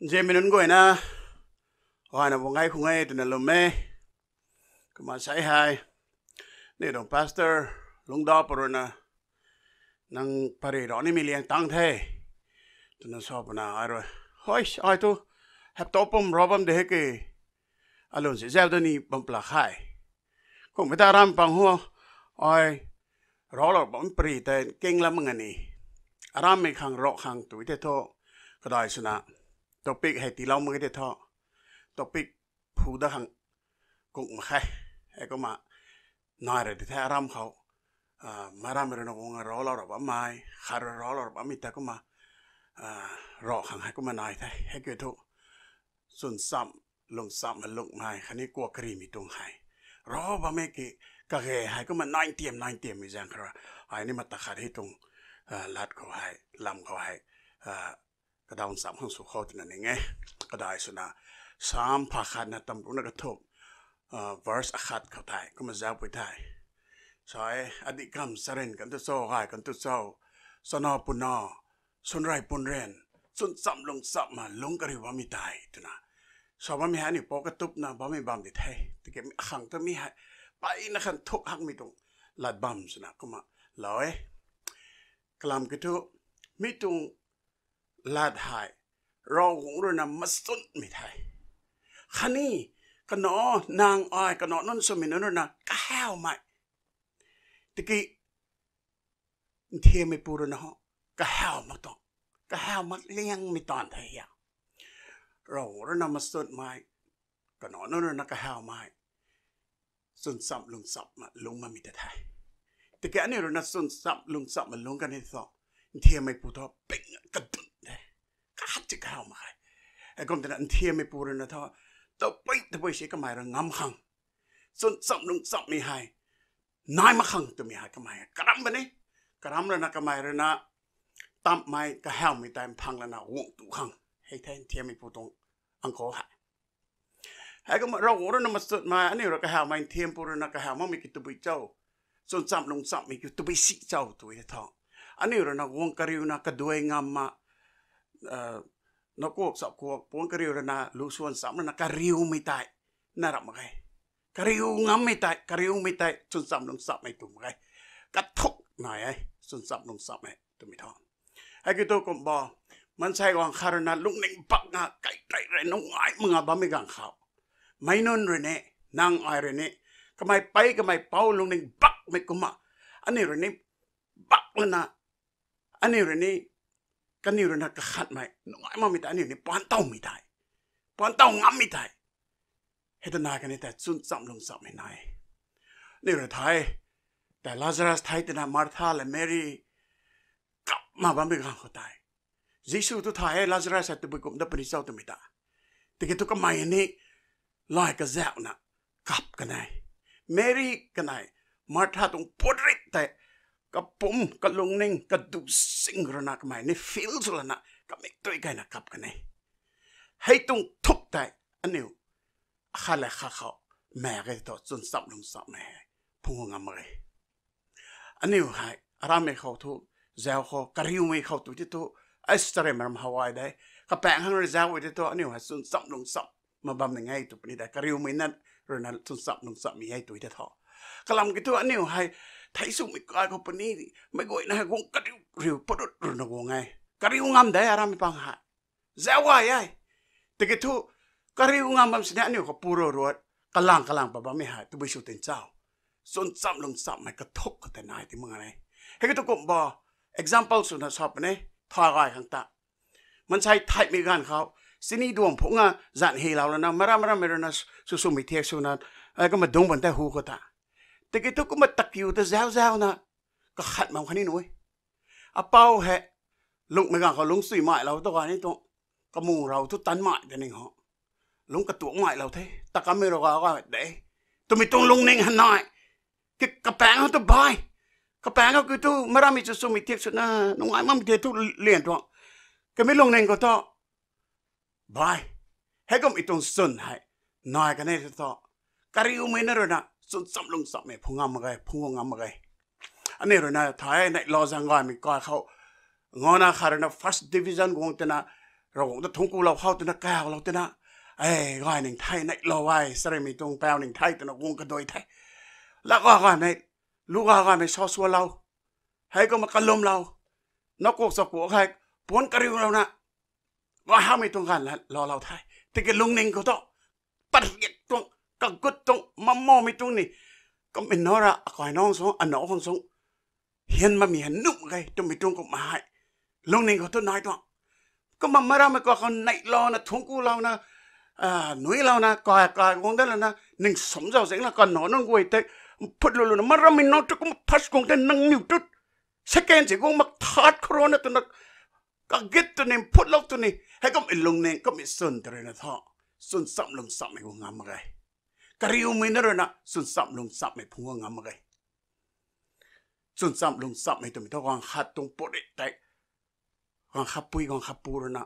je minun goi na hoa na bongai khungai tu na lume kuma sai hai ne dong pastor lung da porona nang pare ro ni miliang tang the tu na so na aro hoi ai tu hap topom robam de ke alon se zaw ni bom pla khai ko me ta ram pang ho ai ro lo bom pri te king lam ngani aram me khang ro khang tu te to kadai suna ตกปิกให้ตีเล่ามือเดทอตกปิกผู้ดังกุงใครไอ้ก็มาน้อยเลยที่แท้รำเขามารำเรื่องของรอเราหรอว่าไม่ขารรอเราหรอว่ามีแต่ก็มารอขังให้ก็มาน้อยแท้ให้เกิดทุกส่วนซ้ำลงซ้ำมันลงไม่คันนี้กลัวครีมีตรงไข่รอว่าไม่กี่กะเฮไห้ก็มาน้อยเตียมน้อยเตียมมีจ้งครับไอ้นี่มาตะขัดให้ตรงลัดเขาให้ลำเขาให้กระดาวสามข้างสุขอตนันเองกระดายสุนาสามภาคขันะตำรุนกระทบ verse ขัดเขาไทยก็มาจับไปไทยใช่อดีตกรรมสเรนกันตุโซ่ไกกันตุโซ่สนอปุนอสุนไรปุนเรนสุนซ้ำลงซ้ำมาลงกระหิวามีตายตุนะสาวมีหานี่ปกตุบนะบามีบามดิไทยตะเก็บขังตงมีหาไปนะขันทุกหักมีตรงลาดบามสนะก็มาลอยกลามกิทุมีตรงลาดหายรอหงรนมัสตุนไม่ได้คันนี้กนอนางอ้อยกนอนนสมินนนนะก็แหวใหม่ตะกี้เทียไม่ปูรนะฮะก็แหวมาต้องก็แหวมาเลี้ยงไม่ตอนไทยเรารนมัสตุนไม่กนอนนนะก็แห้วไม่สุนสับลุงสับมาลุงมามีแต่ไทยตะกี้อันนี้รนะสุนสับลุงสับมาลุงกันให้สองเทียไม่ปูทอเป็งกระดุน chik hao mai e kom tena nthia me pura na thaw to pai to pai she cái mai ra ngam khang son sắm nung sắm mi hai nai ma khang to mi hai cái mai karam ba ne karam ra nó cái mai ra nó tam mai cái hao mi tam phang là nó wo tu khang hay thain thia me pu tong anh khó hại. hai ka mà ra wo ra na ma sut mai ani cái ka hao mai thiam pura na ka hao ma mi ki tu bui trâu, son sắm nung sắm mi ki tu bui si chau tu ye anh ani ra na wong ka riu na ka duai ngam ma นกกสอบควกปวงกริวรนาลูส่วนสามนาการิวไม่ตายน่ารำกงัรยการิวงำไม่ตายการิวไม่ตายจนสามลมสับไม่ตุ่มไงกระทกหน่อยไอ้จนสามลมสับไม่ตุ่มไม่ทองไอ้กิโตกบอมันใช่กองคารนาลุงหนึ่งปักงาไก่ไก่ไรน้องไอ้มึงอาบาไม่กังข่าวไม่นนเรเน่นางไอเรเน่ก็ไม่ไปก็ไม่เป่าลุงหนึ่งปักไม่กุมาอันนี้เรเน่ปักเลยนะอันนี้เรเน่กันนี่รนักขัดไหมน้องไอ้ม่ได้นี่นี่ปอนเต้าไม่ได้ปอนเต้างัาม่ได้ เหตุนากันนี่แต่ซุนซ้ำลงซ้ำไม่ไหนนี่รไทยแต่ลาซารัสไทยตนามาร์ธาและแมรีกลับมาบ้านไม่กังหัวใายยิสูตุทายลาซารัสจะไปกุมดับปนิสเอาตุมิดาแต่ก็ทุกไม่เนี่ลอยกระเจ้านะกลับกันไหนแมรีกันไหนมาร์ธาต้องปวดริดแต่กับปุ่มกับลุงนิงกับดูสิงรนักใหม่ในฟิลสุลนะกับไม่ตัวกันนะครับกันเองให้ตรงทุกแต่อันนี้ขาเลขาเขาแม่ก็ต่อจนสับลงสับแม่พุงงามเลยอันนี้ให้รามเขาทุกเจ้าเขากริวไม่เขาตัวที่ตัวไอสตรีมันฮาวายได้กับแปลงหางในเจ้าไที่ตัวอันนี้ให้จนสับลงสับมาบ้ามันง่ายตัวนี้ได้กริวไม่นั่นรนั้นจนสับลงสับมีให้ตัวที่ท้อกำลำกิตัวอันนี้ให้ทยสุมิกาโกปนีไม่กูนะกูกริวริวปุ๊ดรุนกูไงกริวงามได้อารามีปังหาเจ้าวายแต่ก็ทุกริวงามบัมสเนี่ยนี้ก็ปูโรรวดกลางกลางปะบัาไม่หายตุบิชูเต็นเจ้าส่วนซ้ำลงซ้ำไม่กระทบกันแต่นายที่มึงอะไรให้ก็ตุกุมบอ example สุดนทรสอบเนี่ยทารายขังตามันใช้ไทยมีการเขาสินี้ดวงผงาจันเฮลาแล้วนะมารามารามเรนัสสุสุมิเทียสุนันไอ้ก็มาดงบนแต่หูก็ตา Tigitu ko matakiw ta zaw zaw na. Kakat mau kanin uy. Apaw he. Lung mga ka lung sui mai lao to ka nito. Kamung rau tan mai daning ho. Lung katuok mai lao thế. Ta kamero ka ka để. Tumitong lung ning hanai. Kapang ho to bay. Kapang ho kutu marami sa sumitiyak sa na. Nung ay mam dito liyan to. Kami lung ning ko to. Bay. Hegom itong sun hai. Nói cái này cho to. Kariu mới nó rồi na. สุนซ้ำลงส้ำไม่พงามไงพงงามไงอันนี้เรนะท้ายในลอจังก็มีก็เขางอนาคารนะฟัสต์ดิวิชันกงตนะเราต้องทุ่งกูเราเข้าเตนะแก้วเราเตนะ เอ้ยไงหนึ่งไทยในลอไว้แสรงมีตรงแปลหนึ่งไทยเตนะวงกระโดยไทยแล้วก็ก็ไม่ลูกก็ไม่ชอบสัวเรา ให้ก็มากระลมเรา นกกสกุลใครปวนกระริงเรานะก็ห้ามไม่ตรงกันแล้วรอเราไทยแต่ก็ลุงหนึ่งก็ต้องปัดเก็ตรงกั็กดต mà mò mi chung nì có mình nói ra khỏi à, nó xuống ăn à, nổ không xuống hiền mà mình hắn nụng gây trong mi chung cũng mà hại lúc này có tôi nói đó có mà mà ra mà có con nạy lo là thúng cu lo là à núi lo là còi còi con đó là na nình sống giàu dễ là còn nó nó quay tới phật lulu nó mà ra mình nói cho cũng phát con tên nâng nhiều chút sẽ kèn chỉ cũng mặc thắt corona tụi nó các ghét tụi nên phật lốc tụi này hay có mình lùng nên có mình sơn tụi nó thọ sơn sậm lùng sậm này cũng ngắm mà cái กริวมินรนะสุนซับลงซับไม่พวงอามรยสุนซับลงซับไม่ตัวมิทวังขัดตรงปดแตกวงขับปุยวองขับปูรนะ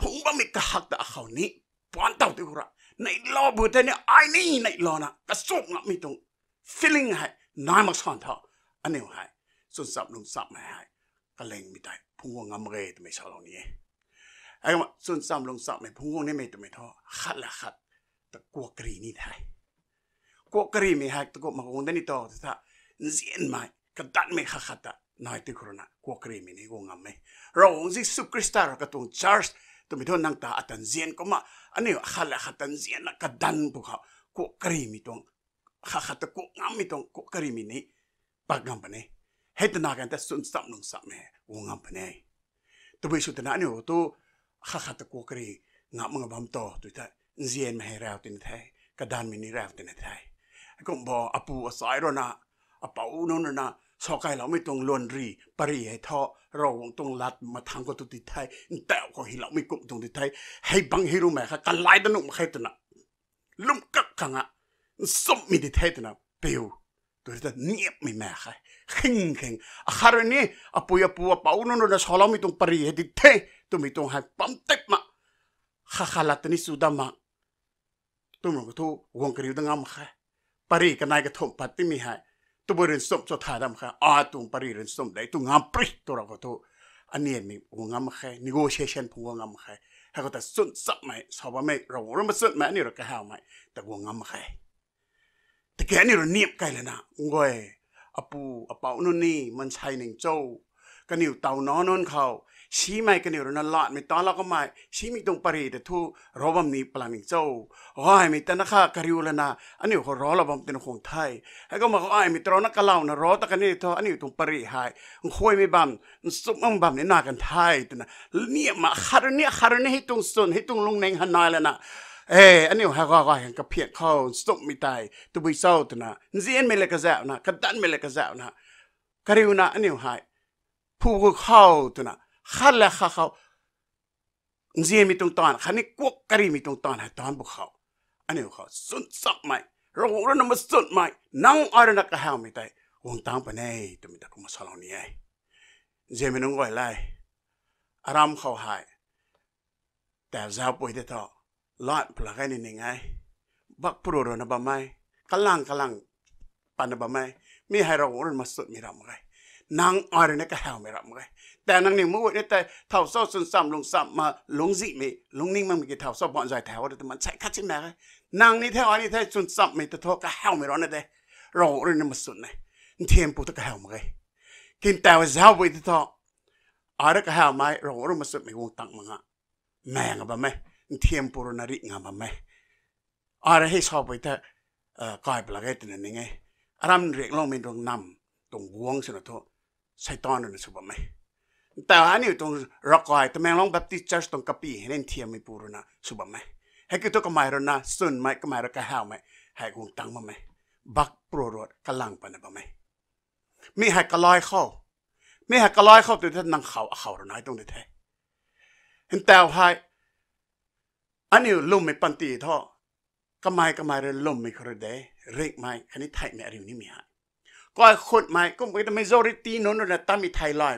พงบ่มีกะหักตาเขานี้ปอนเต่าติวระ ในรอบุตรเนี่ยไอ้นี่ในรอนะกระสุกงะมีตรง feeling ให้นายมักสอนเถอะอันนี้ให้สุนสับลงสับไม่ให้กะเลงมีได้พวงงามเลยตัวม่ชอบเรงานี้ไอ้มาสุนสับลงสับไม่พุวงนี่ไม่ตัวไม่ท้อขัดละขัดตะกัวกรีนี่ไทย ko kari me hak to ko makunda ni to ta nzien mai ka dan me khata nai te korona ko kari me ni go ngam me ro ong ji su krista ro ka tung charge to mi thon nang ta atan zien ko ma ani khala khatan zien ka dan bu kha ko kari mi tong kha khata ko ngam mi tong ko kari mi ni pa ngam pa ne het na kan ta sun sam nung sam me go ngam pa ne to be su ta na ni to kha khata ko kari ngam ngam bam to to ta zien me ra tin thai ka dan mi ni ra tin thai ก็บอออปูอสายรนะอเป่าโนนนะสอกายเราไม่ตรงลวนรีปรีให้ทอเราวงตรงลัดมาทางกตุติไทย แต่ก็หิเราไม่กุมตรงติไทย ให้บังให้รู้ไหมค่ะกันไล่ตนุมใครตนะลุ่มกักขังอ่ะสมมีดิไทยตนะเปียวตัวนี้เนียบไม่แม่ค่ะขิงขิงอาคารนี้อปุยอปูอเป่าวนนนะสอเราไม่ตรงปรีให้ดิไทยตัวไม่ตรงให้ปั๊มเต็มมาข้าขลัดนี้สุดามาตัวมันก็ทุกวงกริุดังงามค่ะปรีกันายกระทงปัตติมีหายตัวบริเวทสมจะถายดำค่ะอาตุงปรีริธิ์ได้ตุงงามปริตัวเราก็ตัวอันนี้มีวงงามค่ะนิโกเชชันพวงงามค่ะให้ก็แต่สุดสับไหมสาวไม่เราเราไม่สุดไหมนี่เราก็หาไหมแต่วงงามค่ะแต่แกนี่เราเนียบไกลเลยนะงวยอปูอเปาโนนนี่มันใช่หนึ่งโจ้กันอยู่เต่าน้อนนเขาชีไม่กันอยู่นั่นหลอไม่ตอนเราก็ไม่ชีมีตรงปรีแต่ทูรบมนี้ปลาหมิงเจ้าอ้ายมีแต่นักฆ่ากริวลนาอันนี้เขาร้อระบมเต็นของไทยให้ก็มาอ้ายมีตรอนักกเล่านะรอตะกันนี่ทออันนี้ตรงปรีหายคุยไม่บำสุกมังบำในนากันไทยต่นะเนี่ยมาขารเนี่ยขารเนี่ยให้ตรงส่วนให้ตรงลงในหันนายแล้วนะเอออันนี้ฮะก็ก็เห็นกับเพียกเขาสุกมีตายตัวบุยเศร้าตัวนะเนี่นไม่เล็กกระเจ้านะกระดันไม่เล็กกระเจ้านะกรยูนะอันนี้หายผู้กเข้าตัวนะขั้นละเขาเขาเจียนมีตรงตอนขันนี้กวกกะรีมีตรงตอนตอนบุกเขาอันนี้เขาสุดสักไหมเราเรานมสุดไหมนังอะไรนักก็เฮาไม่ได้วงตามไปไหนตัวมิตรกุมาสลอนี่ไงเจียนมีน้องกหวไรอารามเขาหาย แต่เจ้าป่วยได้ต่อลอดพลังนี่ยังไง บักพรูรนบะไหมกลังกลังปันบะไหม มีให้เราเรานั้นมสุดมีรำไงนังอะไรนักก็เฮาไม่รำไงแต่นางนี่มื่อวันแต่ท่าซ้อสุนซ้ำลงซ้ำมาลงจีมีลงนิ่งมันมีกี่ท่าซ้อบ่อนใจแถวแต่มันใช้คัดชิ้นไหนนางนี่แถวอันนี้แถวสุนซ้ำมีแต่ทอก็เฮาไม่ร้อนนะเดยเราเรื่องนี้มันสุนเลยเทียมปุ๊ตก็เฮามหเลยกินแต่ว่าเจ้าไปที่ทออะไรก็เฮาไม่เราเรื่องมันสุนไม่วงตังมังอ่ะแม่งอะบ้าไหมเทียมปุรนาริงาบ้าไหมอะไรให้ชอบไปแต่กายปลาเกตินั่นไงอารมณ์เรียกลงมป็ตดวงนำตรงวงสุนทอใช้ตอนนั้นสุบะไหมแต่อันนี้ตรงรักไอ้แต่แมงลองแบบที่เจ้ตรงกะปีเห็นเทียมไม่ปูรนะสุบะไหมให้กิตัวก็ไม่รนะสุนไม่ก็ไม่รกะห้าไหมให้กูตังมาไหมบักโปรรดกะลังปะนะบะไหมไม่ให้กะลอยเข้าไม่ให้กะลอยเข้าตัวท่านนางเขาเขารน้อยตรงนี้แท้เห็นแต่ให้อันนี้ลุมไม่ปันตีท่อก็ไม่ก็ไม่เรื่องลุมไม่ครเดเรียกไม่คันนี้ไทยไม่อะไรนี่มีฮะก็คนไม่ก็ไม่ได้ไม่โจริตีนนนนะตามีไทยลอย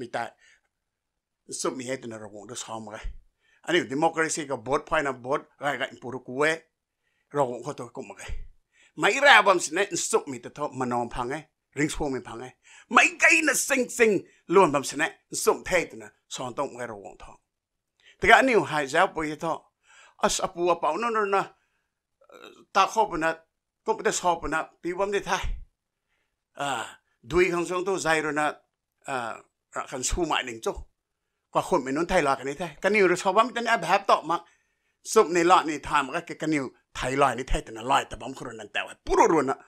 มีแต่สุมีให้ตัวนรกงดูซ้อมไงอันนี้ดิโมคราซีกับบดพายนะบดไรกันปุรุกุเวระบก็ตัวกุมไงไม่แร่บอมสินะสุมีแต่ทอมานอมพังไงริงสพวงไม่พังไงไม่ไกลนะสิงสิงล้วนบอมสินะสุมเทตนะสอนต้องไงรกงทองแต่ก็อันนี้หายใจไาปุยทออัสอปัวเป่านนนะตาคอบนะก็ไม่ได้สอบนะปีวันได้ทายอ่าดุยขังสองตัวใจรนะอ่ารักันสู้มาหนึ่งจ้กว่าคนไม่นุนไทยลอยกันนี่แท้กันนิวเราชาวบ้านมันแอบแบบตออมาสุบในลอยนี่ทามก็เกกันนิวไทยลอยนี่ไทยแต่ละลอยแต่บ้ามคนนั้นแต่ว่าปุรุรุนะ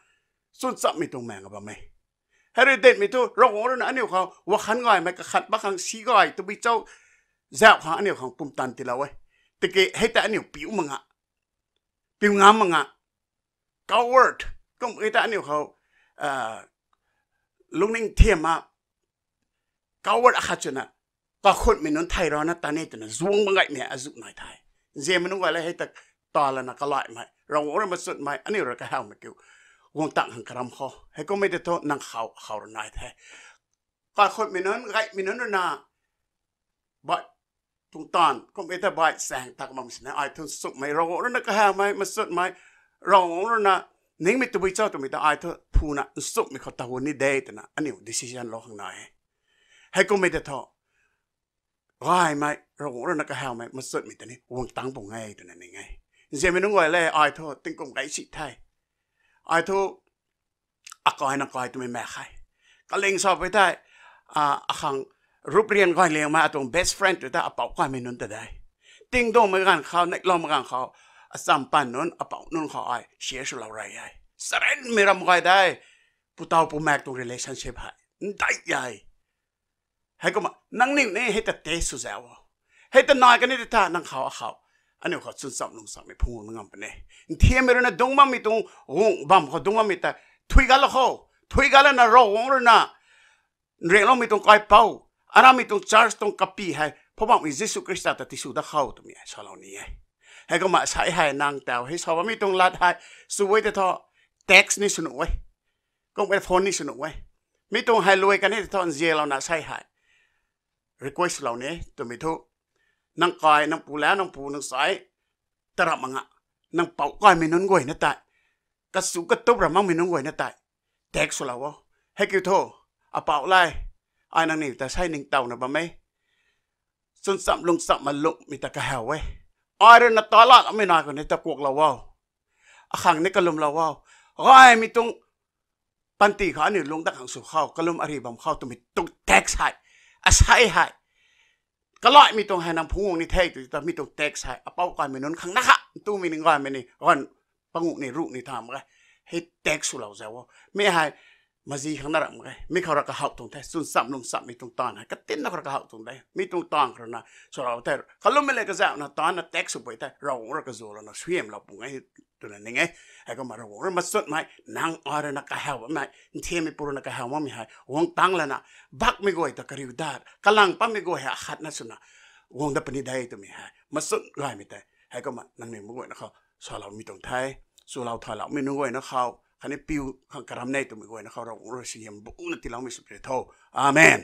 สุดซับม่ตรงแมงกับบ้าไหมเฮริเดนมีตัวรของเรนะอันนี้เขาว่าขันง่อยมันก็ขัดบักขังสีง่อยตัวี่เจ้าแจวของอันนี้ของปุ่มตันตีเราเว้ยตะเกให้แต่อันนี้ปิวมังอะปิวงามมังอะกาวเวิร์ดก็ไอ้แต่อันนี้เขาลุงนิ่งเทียมมาก้าวัดอาชนะก็คนมินนทไทยรอนะตาเนตนะจวงมังไงเนี่ยอายุหน่อยไทยเจมันนุ่งอะไรให้ตักตอละนะก็ลอยไหมเราอรมาสุดไหมอันนี้เราก็เฮามาเกี่ยววงตังหังครามขอให้ก็ไม่ได้โทษนังเขาเขาหน่อยไทยก็คนมินนไงมินนนาบ่อดตรงตอนก็ไม่ได้บ่ายแสงตักมันสินะไอ้ทุนสุกไหมเราอรนะก็เฮาไหมมาสุดไหมเราอรนะนิ่งไม่ตัวไปเจ้าตัวไม่ได้ไอ้ทุนสุกไม่เขาตะวันนี้ได้แต่นะอันนี้ดิสซิชันเราข้างในให้กูไม่ได้ทอร้ายไหมเราหัวเรานักแหวไหมมันสุดมิแต่นี้ วงตังปงไงตัวนั้นยังไงเสียไม่ต้องไวเลยอายทอติงกงไก่สิไทยอายทออากอยนักอยตัวไม่แม่ใครก็เล็งสอบไปได้อ่าอาังรูปเรียนก้อยเลี้ยงมาตรง best friend ตัวได้อาเป่าก้อยไม่นุ่นแต่ได้ติ้งดงเมื่กันเขาในลมเมื่กันเขาสัมปันนุ่นอาเป่านุ่นเขาอายเชียอสุเราไรยอ้สเรนไม่รำก้อยได้ผู้เต่าผู้แม่ตัว relationship ให้ได้ยัยให้ก็มานั่งนิ่งนี่ให้แต่เตสุแล้วให้แต่นอยกันนี่แต่ท่านั่งเขาเขาอันนี้เขาสุดสองลงสองไม่พูดงงปะเนี่ยเทียมเปรู้นะดงมามีตรงวงบัมเขาดงมามีแต่ทุยกันละเขาทุยกันละนะรอองเลนะเรียนลงมีตรงไก่เป้าอันนั้นมีตรงจาร์สตรงกะปีให้พ่อบว่มีเยซูคริสต์ตัดที่สุดเข้าตรงนี้ชาวเหล่านี้ให้ก็มาใช้ให้นางแต่ให้ชาวมีตรงลาดให้สวยแต่ท่อเท็กซ์นี่สนุกเว้ยก็เป็นโฟนนี่สนุกเว้ยมีตรงให้รวยกันให้่อนเยเราหนาใช้ให้รีเควสเหล่านี้ตัวมิทุนังกายนังปูแล้วนังปูนังสายตระมังอะนังเป่าก้อยไม่นนกวยนะตายกระสุกระตุบระมังไม่นนกวยนะตายแตกสุลาวะให้กิโทอาเป่าไล่ไอ้นังนี่แต่ใช่นิงเต่านะบ่ไหมส่วนสัมลงสัมมาลุมีแต่กระแหวเว้ยไอ้เรื่องนัตอลาดไม่นานกว่าี้ตะกวกเราว่าขังนี่กระลมเราว่าก้อยมีตรงปันตีขาหนึ่งลงตะขังสุขเข้ากระลมอรีบำเข้าตัวมีตรงแตกใส่อาศัยหายก็ลอยมีตรงให้น้ำพุ่งนี่เท่ตัวมีตรงแตกใส่เอาเป้าก่อนมีนนข้างหน้าตู้มีนึ่งก้อนมีนี่ก้อนปังุนี่รุนี่ทำไงให้แตกสู่เราแซวไม่ให้มาจีข้างหน้าไงไม่เขารักระหอบตรงแท้สุนซัำลุงซัำมีตรงตอนก็เต้นนักรักระหอบตรงได้มีตรงตอนครับนะสู่เราแต่เขาลุ้มไม่เลยก็แซวนะตอนนะแตกสุดไปแต่เราเราก็โจรนะเสียมเราปุ่งไงตัวนั้นไงไอ้ก็มาระวังมาสุดไหมนางอารนักข่าวไหมเทียมปุรนักข่าวมั้งไหมวงตังแล้นะบักไม่ก็ตะกริวดาร์กำลังปั้มไม่ก็เหรอขัดนะสุนะวงดัปนิดไดตัวมีให้มาสุดไรไม่ได้ไอ้ก็มานังนไม่กนะเขาสาวเรามีตรงไทยสาวเราทอยเราไม่นุ่งกนะเขาคันนี้ปิวขังกระทำในตัวมีก็นะเขาเราเราสียมบุกนั่นที่เราไม่สุดเลยทอาเมน